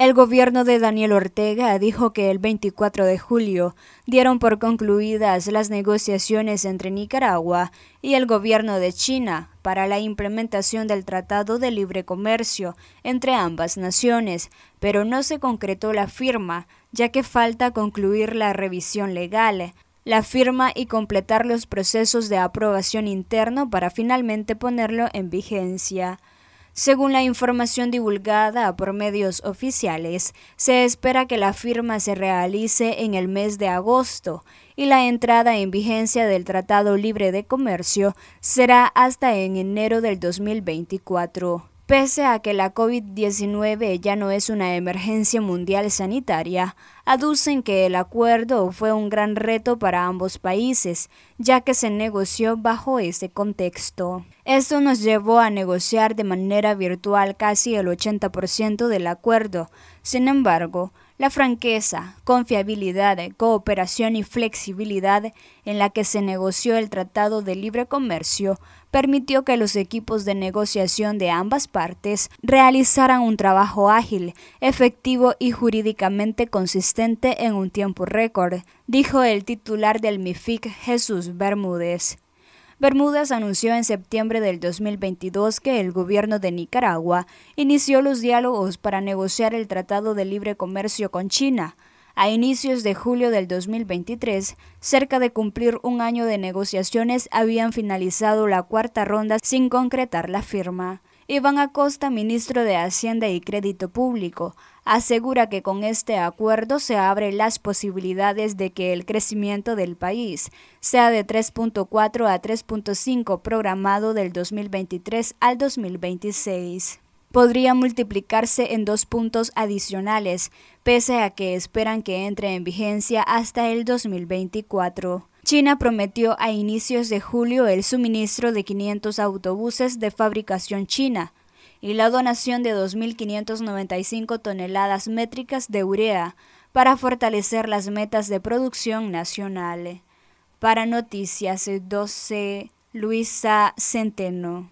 El gobierno de Daniel Ortega dijo que el 24 de julio dieron por concluidas las negociaciones entre Nicaragua y el gobierno de China para la implementación del Tratado de Libre Comercio entre ambas naciones, pero no se concretó la firma, ya que falta concluir la revisión legal, la firma y completar los procesos de aprobación interno para finalmente ponerlo en vigencia. Según la información divulgada por medios oficiales, se espera que la firma se realice en el mes de agosto y la entrada en vigencia del Tratado Libre de Comercio será hasta en enero del 2024. Pese a que la COVID-19 ya no es una emergencia mundial sanitaria, aducen que el acuerdo fue un gran reto para ambos países, ya que se negoció bajo ese contexto. Esto nos llevó a negociar de manera virtual casi el 80% del acuerdo. Sin embargo, la franqueza, confiabilidad, cooperación y flexibilidad en la que se negoció el Tratado de Libre Comercio permitió que los equipos de negociación de ambas partes realizaran un trabajo ágil, efectivo y jurídicamente consistente en un tiempo récord, dijo el titular del MIFIC Jesús Bermúdez. Bermudas anunció en septiembre del 2022 que el gobierno de Nicaragua inició los diálogos para negociar el Tratado de Libre Comercio con China. A inicios de julio del 2023, cerca de cumplir un año de negociaciones, habían finalizado la cuarta ronda sin concretar la firma. Iván Acosta, ministro de Hacienda y Crédito Público, asegura que con este acuerdo se abren las posibilidades de que el crecimiento del país sea de 3.4 a 3.5 programado del 2023 al 2026 podría multiplicarse en dos puntos adicionales, pese a que esperan que entre en vigencia hasta el 2024. China prometió a inicios de julio el suministro de 500 autobuses de fabricación china y la donación de 2.595 toneladas métricas de urea para fortalecer las metas de producción nacional. Para Noticias 12, Luisa Centeno.